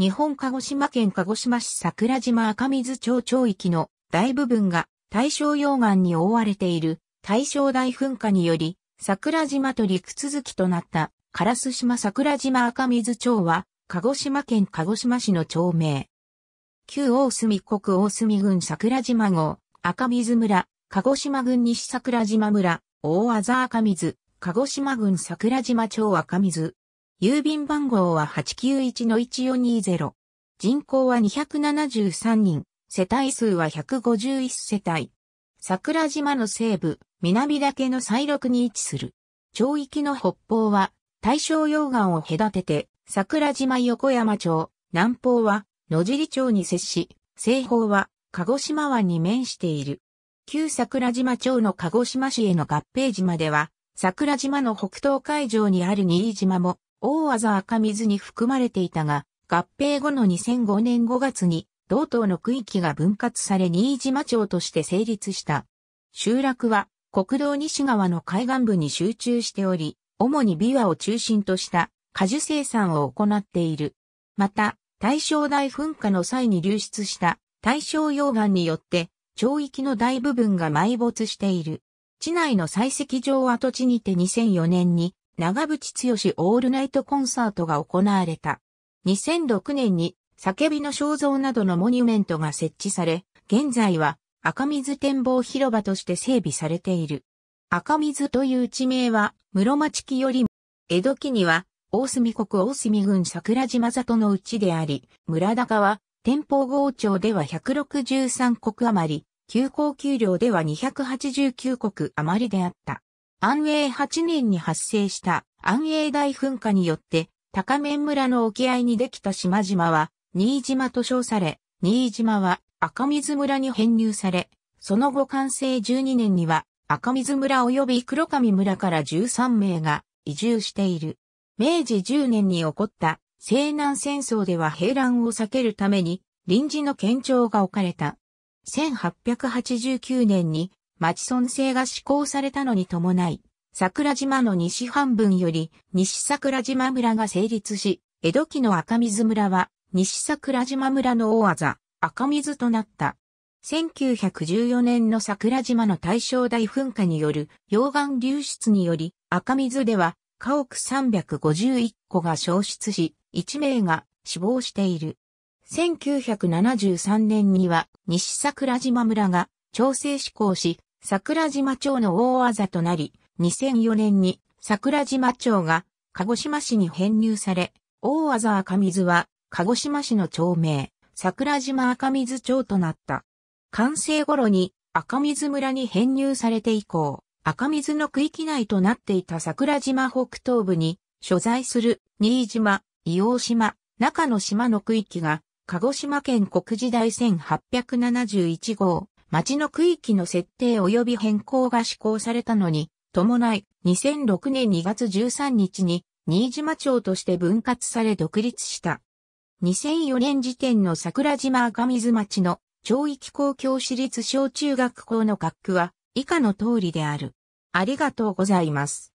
日本鹿児島県鹿児島市桜島赤水町町域の大部分が大正溶岩に覆われている大正大噴火により桜島と陸続きとなった烏島桜島赤水町は鹿児島県鹿児島市の町名。旧大隅国大隅郡桜島号赤水村、鹿児島郡西桜島村、大字赤水、鹿児島郡桜島町赤水。郵便番号は891-1420。人口は273人、世帯数は151世帯。桜島の西部、南岳の西麓に位置する。町域の北方は、大正溶岩を隔てて、桜島横山町、南方は、野尻町に接し、西方は、鹿児島湾に面している。旧桜島町の鹿児島市への合併島では、桜島の北東海上にある新島も、大技赤水に含まれていたが、合併後の2005年5月に、同等の区域が分割され新島町として成立した。集落は国道西側の海岸部に集中しており、主に琵琶を中心とした果樹生産を行っている。また、大正大噴火の際に流出した大正溶岩によって、町域の大部分が埋没している。地内の採石場跡地にて2004年に長渕剛オールナイトコンサートが行われた。2006年に叫びの肖像などのモニュメントが設置され、現在は赤水展望広場として整備されている。赤水という地名は室町期より江戸期には大隅国大隅郡桜島里のうちであり、村高は天保郷町では163国余り、急行給料では289国余りであった。安永8年に発生した安永大噴火によって高面村の沖合にできた島々は新島と称され、新島は赤水村に編入され、その後完成12年には赤水村及び黒上村から13名が移住している。明治10年に起こった西南戦争では平乱を避けるために臨時の県庁が置かれた。1889年に町村制が施行されたのに伴い、桜島の西半分より西桜島村が成立し、江戸期の赤水村は西桜島村の大技、赤水となった。1914年の桜島の大正大噴火による溶岩流出により赤水では家屋351戸が消失し、1名が死亡している。1973年には西桜島村が調整施行し、桜島町の大あざとなり、2004年に桜島町が鹿児島市に編入され、大あざ赤水は鹿児島市の町名、桜島赤水町となった。完成頃に赤水村に編入されて以降、赤水の区域内となっていた桜島北東部に所在する新島、伊王島、中野島の区域が鹿児島県国時大1871号町の区域の設定及び変更が施行されたのに、伴い、2006年2月13日に、新島町として分割され独立した。2004年時点の桜島赤水町の町域公共私立小中学校の学区は以下の通りである。ありがとうございます。